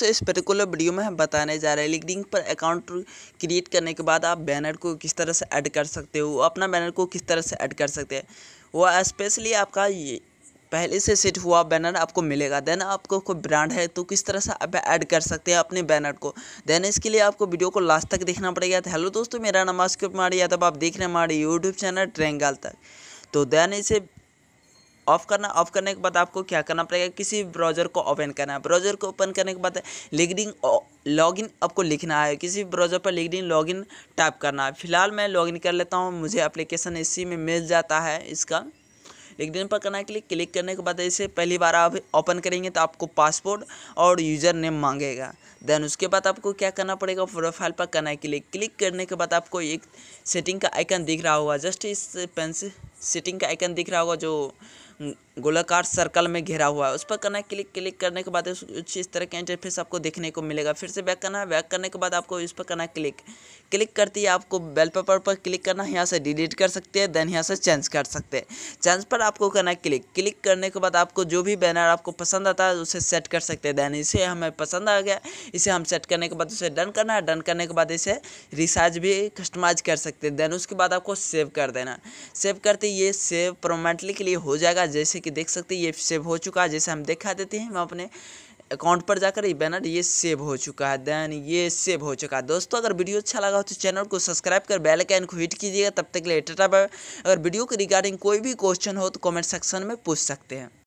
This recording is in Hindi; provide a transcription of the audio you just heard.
तो इस पर्टिकुलर वीडियो में हम बताने जा रहे हैं लिंकडिन पर अकाउंट क्रिएट करने के बाद आप बैनर को किस तरह से ऐड कर सकते हो अपना बैनर को किस तरह से ऐड कर सकते हैं वह स्पेशली आपका ये पहले से सेट हुआ बैनर आपको मिलेगा देन आपको कोई ब्रांड है तो किस तरह से आप ऐड कर सकते हैं अपने बैनर को देन इसके लिए आपको वीडियो को लास्ट तक देखना पड़ेगा तो हेलो दोस्तों मेरा नाम आस्क कुमार यादव आप देख रहे हैं हमारे यूट्यूब चैनल ट्रेंगाल तक तो देन इसे ऑफ़ करना ऑफ़ करने के बाद आपको क्या करना पड़ेगा किसी ब्राउज़र को ओपन करना है ब्राउज़र को ओपन करने के बाद लिगडिंग लॉगिन आपको लिखना है किसी ब्राउज़र पर लिगडिंग लॉगिन टाइप करना है फिलहाल मैं लॉगिन कर लेता हूँ मुझे अप्लीकेशन इसी में मिल जाता है इसका लिगडिन पर करने के लिए क्लिक करने के बाद इसे पहली बार आप ओपन करेंगे तो आपको पासपोर्ट और यूज़र नेम मांगेगा देन उसके बाद आपको क्या करना पड़ेगा प्रोफाइल पर करने के लिए क्लिक करने के बाद आपको एक सेटिंग का आइकन दिख रहा होगा जस्ट इस पेंसिल सेटिंग का आइकन दिख रहा होगा जो गोलाकार सर्कल में घेरा हुआ है उस पर करना है क्लिक क्लिक करने के बाद कुछ इस तरह के इंटरफेस आपको देखने को मिलेगा फिर से बैक करना है बैक करने के बाद आपको इस पर करना है क्लिक क्लिक करते ही आपको बेल पेपर पर क्लिक करना है यहाँ से डिलीट कर सकते हैं देन यहाँ से चेंज कर सकते हैं चेंज पर आपको करना है क्लिक क्लिक करने के बाद आपको जो भी बैनर आपको पसंद आता है उसे सेट कर सकते हैं देन इसे हमें पसंद आ गया इसे हम सेट करने के बाद उसे डन करना है डन करने के बाद इसे रिसार्ज भी कस्टमाइज कर सकते हैं देन उसके बाद आपको सेव कर देना सेव करते ये सेव परमानेंटली के लिए हो जाएगा जैसे कि देख सकते हैं ये सेव हो चुका है जैसे हम देखा देते हैं हम अपने अकाउंट पर जाकर ये बैनर ये सेव हो चुका है देन ये सेव हो चुका है दोस्तों अगर वीडियो अच्छा लगा हो तो चैनल को सब्सक्राइब कर बेल आइकन को हिट कीजिएगा तब तक के लिए टाटा बाय अगर वीडियो के रिगार्डिंग कोई भी क्वेश्चन हो तो कमेंट सेक्शन में पूछ सकते हैं